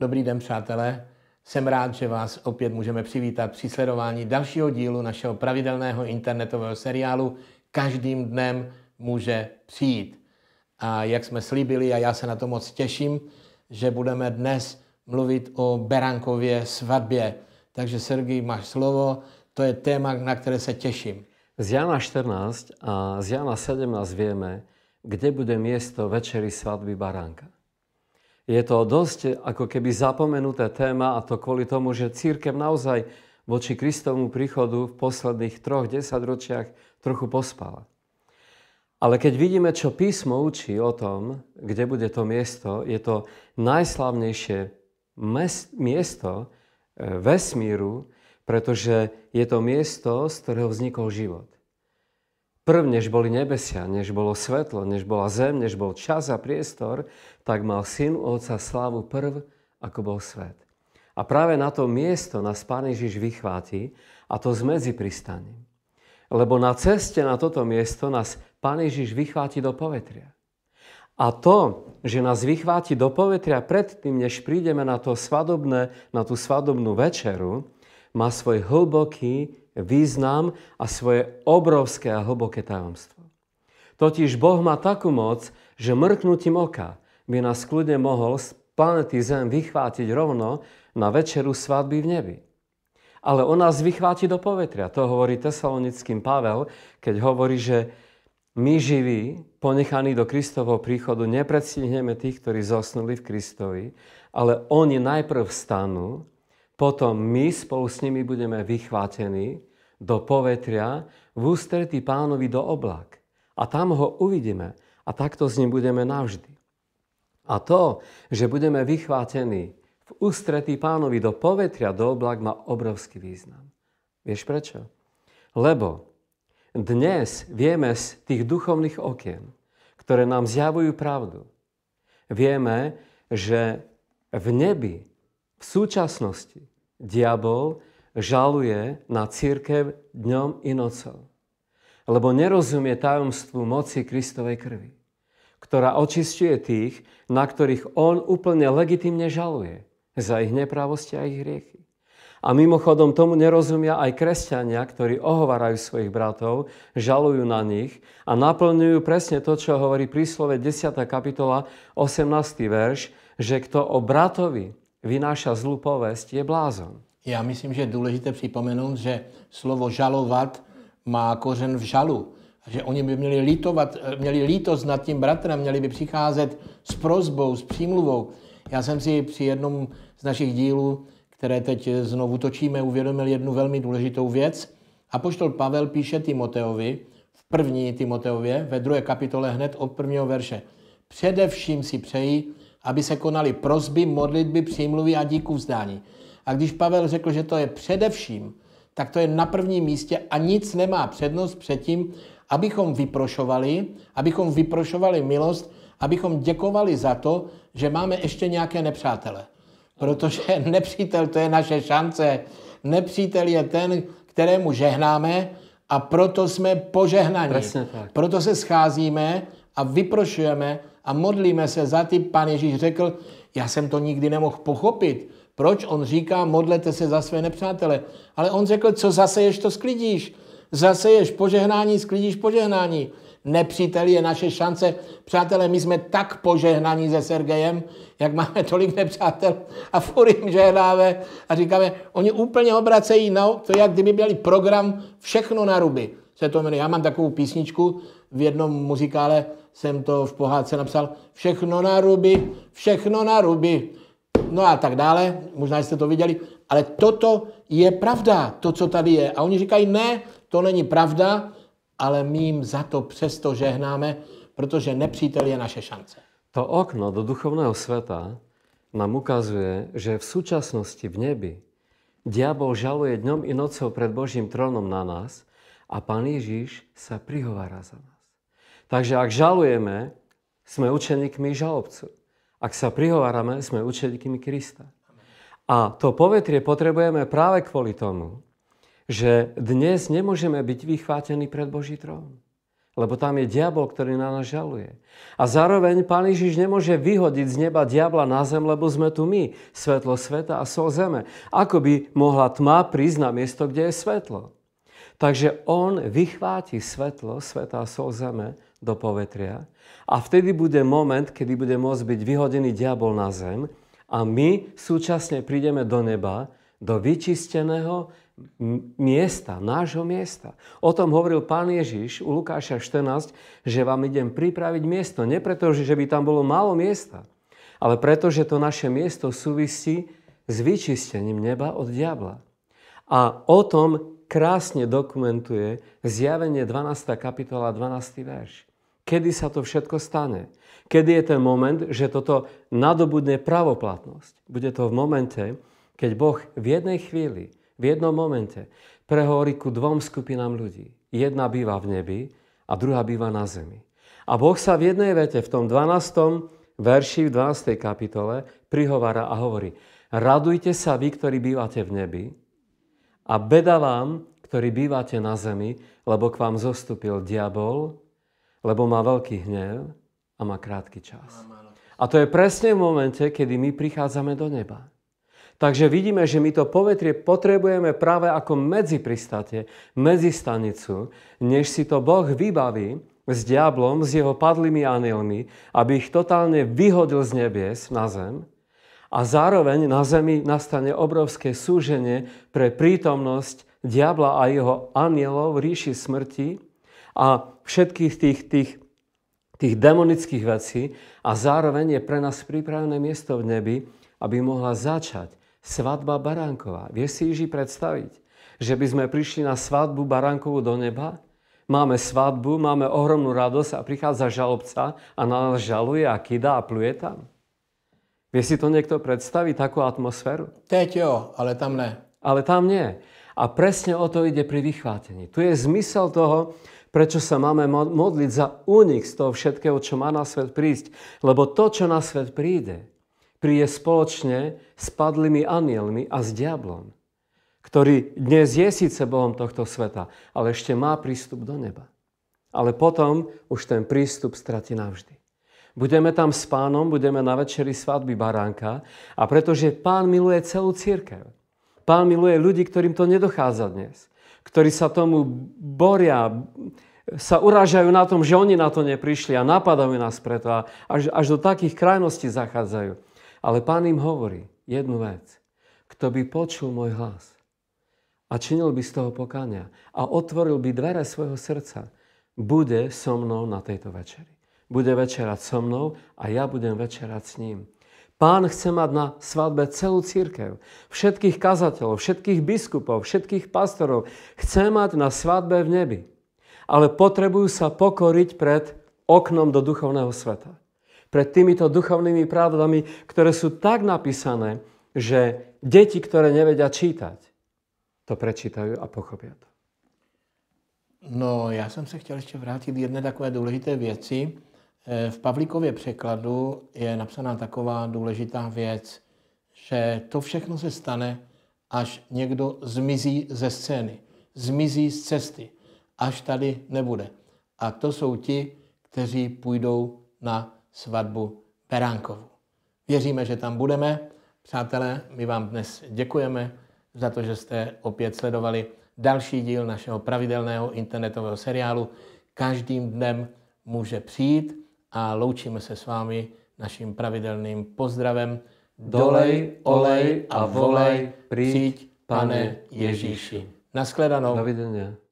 Dobrý den, přátelé. Jsem rád, že vás opět můžeme přivítat při sledování dalšího dílu našeho pravidelného internetového seriálu Každým dnem může přijít. A jak jsme slíbili, a já se na to moc těším, že budeme dnes mluvit o Berankově svatbě. Takže, Sergej, máš slovo. To je téma, na které se těším. Z Jana 14 a z Jana 17 víme, kde bude miesto večery svatby Baránka je to dosť eh, ako keby zapomenuté téma a to kvôli tomu, že církev naozaj voči Kristovmu príchodu v posledných troch desaťročiach trochu pospala. Ale keď vidíme, čo písmo učí o tom, kde bude to miesto, je to najslavnejšie miesto eh, vesmíru, pretože je to miesto, z ktorého vznikol život. Prv, než boli nebesia, než bolo svetlo, než bola zem, než bol čas a priestor, tak mal syn oca slávu prv, ako bol svet. A práve na to miesto nás Pán Ježiš vychváti, a to z medzi pristaním. Lebo na ceste na toto miesto nás Pán Ježiš vychváti do povetria. A to, že nás vychváti do povetria predtým, než prídeme na, to svadobné, na tú svadobnú večeru, má svoj hlboký význam a svoje obrovské a hlboké tajomstvo. Totiž Boh má takú moc, že mrknutím oka by nás kľudne mohol z planety Zem vychvátiť rovno na večeru svadby v nebi. Ale on nás vychváti do povetria. To hovorí tesalonickým Pavel, keď hovorí, že my živí, ponechaní do Kristovho príchodu, nepredstihneme tých, ktorí zosnuli v Kristovi, ale oni najprv stanú, potom my spolu s nimi budeme vychvátení do povetria, v ústretí pánovi do oblak. A tam ho uvidíme a takto s ním budeme navždy. A to, že budeme vychvátení v ústretí pánovi do povetria, do oblak, má obrovský význam. Vieš prečo? Lebo dnes vieme z tých duchovných okien, ktoré nám zjavujú pravdu, vieme, že v nebi v súčasnosti diabol žaluje na církev dňom i nocou, lebo nerozumie tajomstvu moci Kristovej krvi, ktorá očistuje tých, na ktorých on úplne legitimne žaluje za ich neprávosti a ich hriechy. A mimochodom tomu nerozumia aj kresťania, ktorí ohovarajú svojich bratov, žalujú na nich a naplňujú presne to, čo hovorí príslove 10. kapitola 18. verš, že kto o bratovi vynáša zlú povesť, je blázon. Já myslím, že je důležité připomenout, že slovo žalovat má kořen v žalu. Že oni by měli, litovat, eh, měli lítost nad tím bratrem, měli by přicházet s prozbou, s přímluvou. Já jsem si při jednom z našich dílů, které teď eh, znovu točíme, uvědomil jednu velmi důležitou věc. A poštol Pavel píše Timoteovi, v první Timoteově, ve druhé kapitole hned od prvního verše. Především si přeji, aby se konali prozby, modlitby, přímluvy a díku vzdání. A když Pavel řekl, že to je především, tak to je na prvním místě a nic nemá přednost před tím, abychom vyprošovali, abychom vyprošovali milost, abychom děkovali za to, že máme ještě nějaké nepřátele. Protože nepřítel to je naše šance. Nepřítel je ten, kterému žehnáme a proto jsme požehnaní. Proto se scházíme a vyprošujeme a modlíme se za ty. Pán Ježíš řekl, já jsem to nikdy nemohl pochopit, Proč? On říká, modlete se za své nepřátele. Ale on řekl, co zase ješ to sklidíš. Zase ješ požehnání, sklidíš požehnání. Nepřítel je naše šance. Přátelé, my jsme tak požehnaní se Sergejem, jak máme tolik nepřátel a furt jim žehnáme a říkáme, oni úplně obracejí, no, to jak kdyby měli program všechno na ruby. Se to jmenuje. Já mám takovou písničku, v jednom muzikále jsem to v pohádce napsal, všechno na ruby, všechno na ruby, no a tak dále, možná jste to viděli, ale toto je pravda, to, co tady je. A oni říkají, ne, to není pravda, ale my jim za to přesto žehnáme, protože nepřítel je naše šance. To okno do duchovného sveta nám ukazuje, že v súčasnosti v nebi diabol žaluje dňom i nocou pred Božím trónom na nás a Pán Ježiš sa prihovára za nás. Takže ak žalujeme, sme učenikmi žalobcov. Ak sa prihovárame, sme učeníkmi Krista. A to povetrie potrebujeme práve kvôli tomu, že dnes nemôžeme byť vychvátení pred Boží trón. Lebo tam je diabol, ktorý na nás žaluje. A zároveň Pán Ježiš nemôže vyhodiť z neba diabla na zem, lebo sme tu my, svetlo sveta a sol zeme. Ako by mohla tma prísť na miesto, kde je svetlo. Takže on vychváti svetlo sveta a sol zeme, do povetria. A vtedy bude moment, kedy bude môcť byť vyhodený diabol na zem a my súčasne prídeme do neba, do vyčisteného miesta, nášho miesta. O tom hovoril pán Ježiš u Lukáša 14, že vám idem pripraviť miesto. Nie preto, že by tam bolo málo miesta, ale preto, že to naše miesto súvisí s vyčistením neba od diabla. A o tom krásne dokumentuje zjavenie 12. kapitola 12. verš kedy sa to všetko stane. Kedy je ten moment, že toto nadobudne pravoplatnosť. Bude to v momente, keď Boh v jednej chvíli, v jednom momente prehovorí ku dvom skupinám ľudí. Jedna býva v nebi a druhá býva na zemi. A Boh sa v jednej vete, v tom 12. verši, v 12. kapitole, prihovára a hovorí Radujte sa vy, ktorí bývate v nebi a beda vám, ktorí bývate na zemi, lebo k vám zostúpil diabol, lebo má veľký hnev a má krátky čas. A to je presne v momente, kedy my prichádzame do neba. Takže vidíme, že my to povetrie potrebujeme práve ako medzi pristate, medzi stanicu, než si to Boh vybaví s diablom, s jeho padlými anielmi, aby ich totálne vyhodil z nebies na zem. A zároveň na zemi nastane obrovské súženie pre prítomnosť diabla a jeho anielov ríši smrti a všetkých tých, tých, tých demonických vecí a zároveň je pre nás pripravené miesto v nebi, aby mohla začať svadba Baránková. Vie si Ježi predstaviť, že by sme prišli na svadbu Baránkovú do neba? Máme svadbu, máme ohromnú radosť a prichádza žalobca a na nás žaluje a kida a pluje tam. Vie si to niekto predstaviť, takú atmosféru? Teď jo, ale tam ne. Ale tam nie. A presne o to ide pri vychvátení. Tu je zmysel toho, Prečo sa máme modliť za únik z toho všetkého, čo má na svet prísť? Lebo to, čo na svet príde, príde spoločne s padlými anielmi a s diablom, ktorý dnes je síce Bohom tohto sveta, ale ešte má prístup do neba. Ale potom už ten prístup strati navždy. Budeme tam s pánom, budeme na večeri svadby baránka a pretože pán miluje celú církev. Pán miluje ľudí, ktorým to nedochádza dnes, ktorí sa tomu boria, sa urážajú na tom, že oni na to neprišli a napadajú nás preto a až, až do takých krajností zachádzajú. Ale pán im hovorí jednu vec. Kto by počul môj hlas a činil by z toho pokania a otvoril by dvere svojho srdca, bude so mnou na tejto večeri. Bude večerať so mnou a ja budem večerať s ním. Pán chce mať na svadbe celú církev, všetkých kazateľov, všetkých biskupov, všetkých pastorov. Chce mať na svadbe v nebi ale potrebujú sa pokoriť pred oknom do duchovného sveta. Pred týmito duchovnými pravdami, ktoré sú tak napísané, že deti, ktoré nevedia čítať, to prečítajú a pochopia to. No, já jsem se chtěl ještě vrátit k jedné takové důležité věci. E, v Pavlíkově překladu je napsaná taková důležitá věc, že to všechno se stane, až někdo zmizí ze scény, zmizí z cesty až tady nebude. A to jsou ti, kteří půjdou na svatbu Beránkovu. Věříme, že tam budeme. Přátelé, my vám dnes děkujeme za to, že jste opět sledovali další díl našeho pravidelného internetového seriálu. Každým dnem může přijít a loučíme se s vámi naším pravidelným pozdravem. Dolej, olej a volej, přijď, pane Ježíši. Naschledanou. Dovidenia.